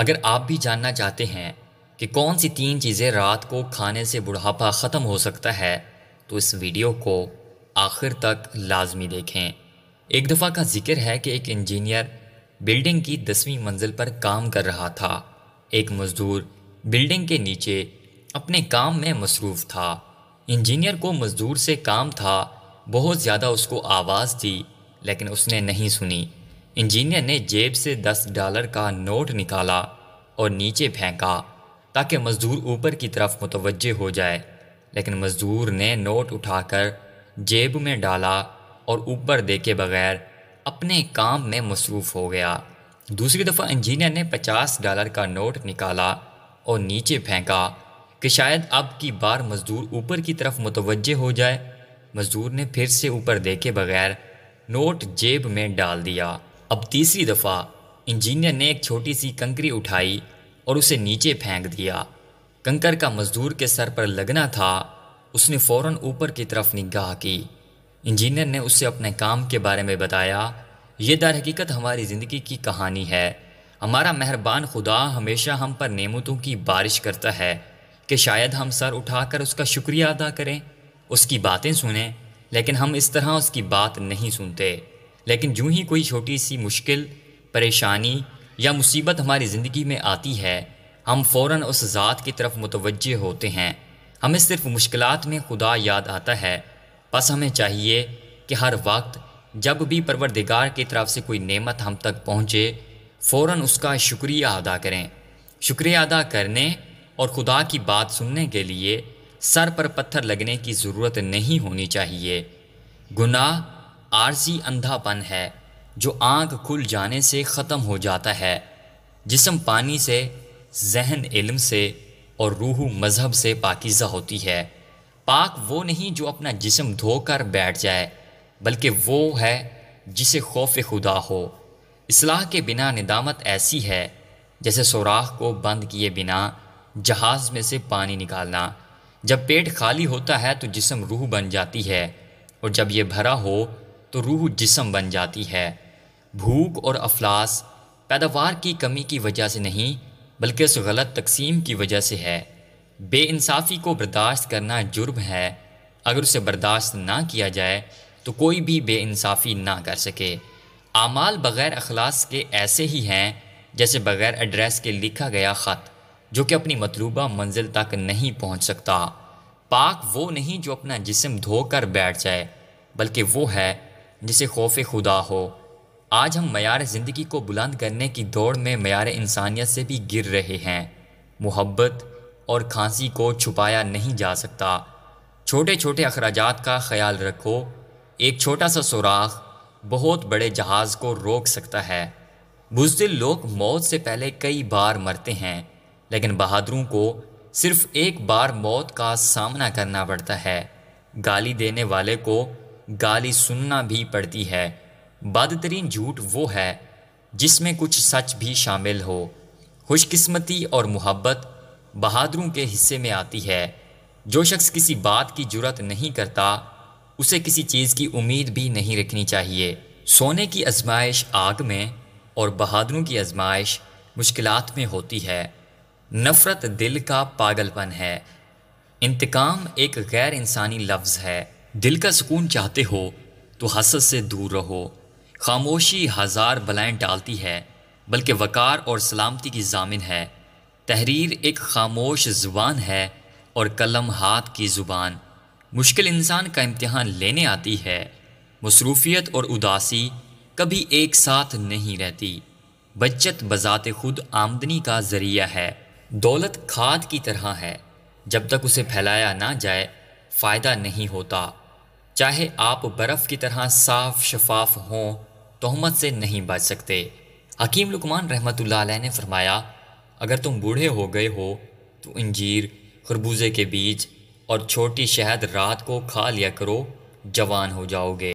अगर आप भी जानना चाहते हैं कि कौन सी तीन चीज़ें रात को खाने से बुढ़ापा ख़त्म हो सकता है तो इस वीडियो को आखिर तक लाजमी देखें एक दफ़ा का जिक्र है कि एक इंजीनियर बिल्डिंग की दसवीं मंजिल पर काम कर रहा था एक मज़दूर बिल्डिंग के नीचे अपने काम में मसरूफ़ था इंजीनियर को मज़दूर से काम था बहुत ज़्यादा उसको आवाज़ थी लेकिन उसने नहीं सुनी इंजीनियर ने जेब से दस डॉलर का नोट निकाला और नीचे फेंका ताकि मज़दूर ऊपर की तरफ मुतवजह हो जाए लेकिन मज़दूर ने नोट उठाकर जेब में डाला और ऊपर देखे बगैर अपने काम में मसरूफ़ हो गया दूसरी दफ़ा इंजीनियर ने पचास डॉलर का नोट निकाला और नीचे फेंका कि शायद अब की बार मज़दूर ऊपर की तरफ मुतवजह हो जाए मज़दूर ने फिर से ऊपर देखे बगैर नोट जेब में डाल दिया अब तीसरी दफ़ा इंजीनियर ने एक छोटी सी कंकरी उठाई और उसे नीचे फेंक दिया कंकर का मजदूर के सर पर लगना था उसने फौरन ऊपर की तरफ निगाह की इंजीनियर ने उससे अपने काम के बारे में बताया ये दर हकीकत हमारी ज़िंदगी की कहानी है हमारा मेहरबान खुदा हमेशा हम पर नेमतों की बारिश करता है कि शायद हम सर उठाकर उसका शुक्रिया अदा करें उसकी बातें सुने लेकिन हम इस तरह उसकी बात नहीं सुनते लेकिन जूँ ही कोई छोटी सी मुश्किल परेशानी या मुसीबत हमारी ज़िंदगी में आती है हम फ़ौर उस ज़ात की तरफ मुतवजह होते हैं हमें सिर्फ मुश्किल में खुदा याद आता है बस हमें चाहिए कि हर वक्त जब भी परवरदिगार की तरफ से कोई नेमत हम तक पहुँचे फ़ौर उसका शुक्रिया अदा करें शुक्रिया अदा करने और खुदा की बात सुनने के लिए सर पर पत्थर लगने की ज़रूरत नहीं होनी चाहिए गुनाह आरजी अंधापन है जो आँख खुल जाने से ख़त्म हो जाता है जिसम पानी से जहन इल्म से और रूह मज़हब से पाकिज़ा होती है पाक वो नहीं जो अपना जिसम धोकर बैठ जाए बल्कि वो है जिसे खौफ खुदा हो इसलाह के बिना निदामत ऐसी है जैसे सुराख को बंद किए बिना जहाज़ में से पानी निकालना जब पेट खाली होता है तो जिसम रूह बन जाती है और जब यह भरा हो तो रूह जिसम बन जाती है भूख और अफलास पैदावार की कमी की वजह से नहीं बल्कि उस गलत तकसीम की वजह से है बेानसाफ़ी को बर्दाश्त करना जुर्म है अगर उसे बर्दाश्त ना किया जाए तो कोई भी बेानसाफ़ी ना कर सके आमाल बग़ैर अखलास के ऐसे ही हैं जैसे बग़ैर एड्रेस के लिखा गया ख़त जो कि अपनी मतलूबा मंजिल तक नहीं पहुंच सकता पाक वो नहीं जो अपना जिसम धोकर बैठ जाए बल्कि वो है जिसे खौफ खुदा हो आज हम मैार ज़िंदगी को बुलंद करने की दौड़ में मैार इंसानियत से भी गिर रहे हैं मोहब्बत और खांसी को छुपाया नहीं जा सकता छोटे छोटे अखराज का ख्याल रखो एक छोटा सा सुराख बहुत बड़े जहाज़ को रोक सकता है बुजदिल लोग मौत से पहले कई बार मरते हैं लेकिन बहादुरों को सिर्फ एक बार मौत का सामना करना पड़ता है गाली देने वाले को गाली सुनना भी पड़ती है बदतरीन झूठ वो है जिसमें कुछ सच भी शामिल हो खुशकिस्मती और मोहब्बत बहादुरों के हिस्से में आती है जो शख्स किसी बात की जरूरत नहीं करता उसे किसी चीज़ की उम्मीद भी नहीं रखनी चाहिए सोने की आजमाइश आग में और बहादुरों की आजमाइश मुश्किलात में होती है नफ़रत दिल का पागलपन है इंतकाम एक गैर इंसानी लफ्ज़ है दिल का सुकून चाहते हो तो हसद से दूर रहो खामोशी हज़ार बलाएँ डालती है बल्कि वक़ार और सलामती की जामिन है तहरीर एक खामोश ज़ुबान है और कलम हाथ की ज़ुबान मुश्किल इंसान का इम्तहान लेने आती है मसरूफियत और उदासी कभी एक साथ नहीं रहती बचत बजात खुद आमदनी का ज़रिया है दौलत खाद की तरह है जब तक उसे फैलाया ना जाए फ़ायदा नहीं होता चाहे आप बर्फ़ की तरह साफ शफाफ हों तोहमत से नहीं बच सकते हकीम लुकमान रहमत ने फरमाया अगर तुम बूढ़े हो गए हो तो इंजीर खरबूजे के बीज और छोटी शहद रात को खा लिया करो जवान हो जाओगे